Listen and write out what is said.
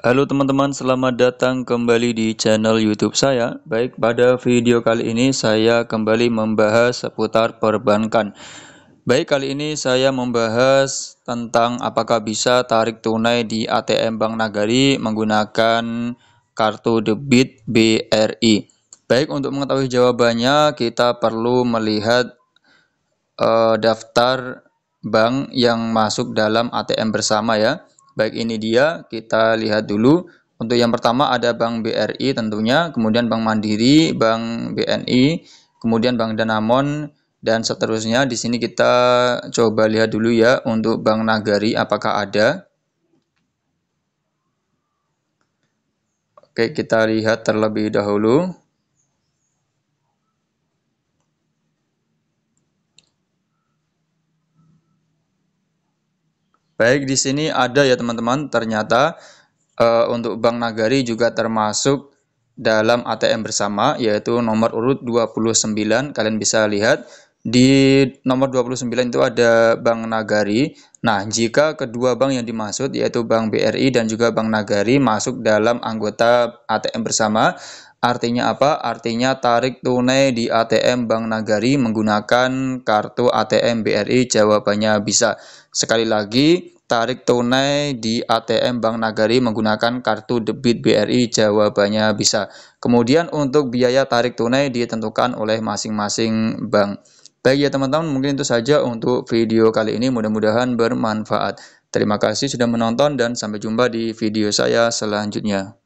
Halo teman-teman, selamat datang kembali di channel YouTube saya. Baik, pada video kali ini saya kembali membahas seputar perbankan. Baik, kali ini saya membahas tentang apakah bisa tarik tunai di ATM Bank Nagari menggunakan kartu debit BRI. Baik, untuk mengetahui jawabannya, kita perlu melihat uh, daftar bank yang masuk dalam ATM bersama ya. Baik ini dia, kita lihat dulu. Untuk yang pertama ada Bank BRI tentunya, kemudian Bank Mandiri, Bank BNI, kemudian Bank Danamon, dan seterusnya. Di sini kita coba lihat dulu ya untuk Bank Nagari apakah ada. Oke, kita lihat terlebih dahulu. Baik, di sini ada ya teman-teman, ternyata uh, untuk Bank Nagari juga termasuk dalam ATM bersama yaitu nomor urut 29. Kalian bisa lihat di nomor 29 itu ada Bank Nagari. Nah, jika kedua bank yang dimaksud yaitu Bank BRI dan juga Bank Nagari masuk dalam anggota ATM bersama, Artinya apa? Artinya tarik tunai di ATM Bank Nagari menggunakan kartu ATM BRI. Jawabannya bisa. Sekali lagi, tarik tunai di ATM Bank Nagari menggunakan kartu debit BRI. Jawabannya bisa. Kemudian untuk biaya tarik tunai ditentukan oleh masing-masing bank. Baik ya teman-teman, mungkin itu saja untuk video kali ini. Mudah-mudahan bermanfaat. Terima kasih sudah menonton dan sampai jumpa di video saya selanjutnya.